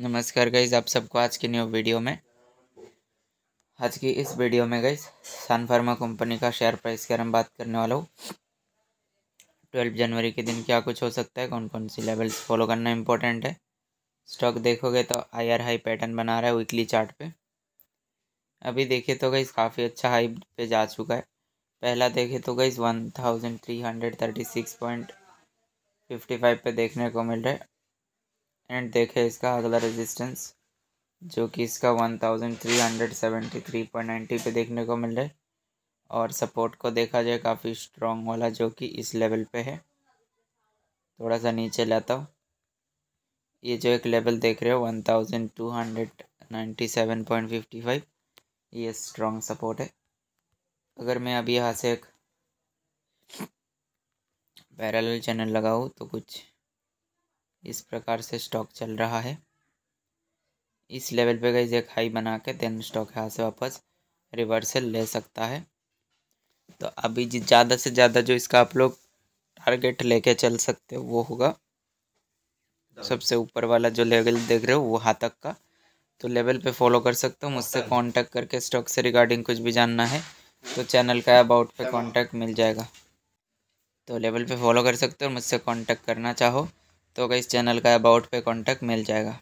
नमस्कार गईज आप सबको आज की न्यू वीडियो में आज की इस वीडियो में गईज सन फार्मा कंपनी का शेयर प्राइस के बारे में बात करने वाला हूँ ट्वेल्व जनवरी के दिन क्या कुछ हो सकता है कौन कौन सी लेवल्स फॉलो करना इम्पोर्टेंट है स्टॉक देखोगे तो आर हाई पैटर्न बना रहा है वीकली चार्ट पे अभी देखे तो गईज काफ़ी अच्छा हाई पे जा चुका है पहला देखे तो guys one thousand three hundred thirty six point fifty five पे देखने को मिल रहा है एंड देखें इसका अगला रेजिस्टेंस जो कि इसका one thousand three hundred seventy three point ninety पे देखने को मिल रहा है और सपोर्ट को देखा जाए काफ़ी स्ट्रॉन्ग वाला जो कि इस लेवल पे है थोड़ा सा नीचे लाता हूँ ये जो एक लेवल देख रहे हो one thousand two hundred ninety seven point fifty five ये स्ट्रॉन्ग सपोर्ट है अगर मैं अभी यहाँ से एक पैरेलल चैनल लगाऊँ तो कुछ इस प्रकार से स्टॉक चल रहा है इस लेवल पे गई एक हाई बना के देन स्टॉक यहाँ से वापस रिवर्सल ले सकता है तो अभी ज़्यादा से ज़्यादा जो इसका आप लोग टारगेट लेके चल सकते हो वो होगा सबसे ऊपर वाला जो लेवल देख रहे हो वो हाथक का तो लेवल पे फॉलो कर सकते हो मुझसे कांटेक्ट करके स्टॉक से रिगार्डिंग कुछ भी जानना है तो चैनल का अबाउट पे कांटेक्ट मिल जाएगा तो लेवल पे फॉलो कर सकते हो मुझसे कांटेक्ट करना चाहो तो अगर इस चैनल का अबाउट पे कॉन्टैक्ट मिल जाएगा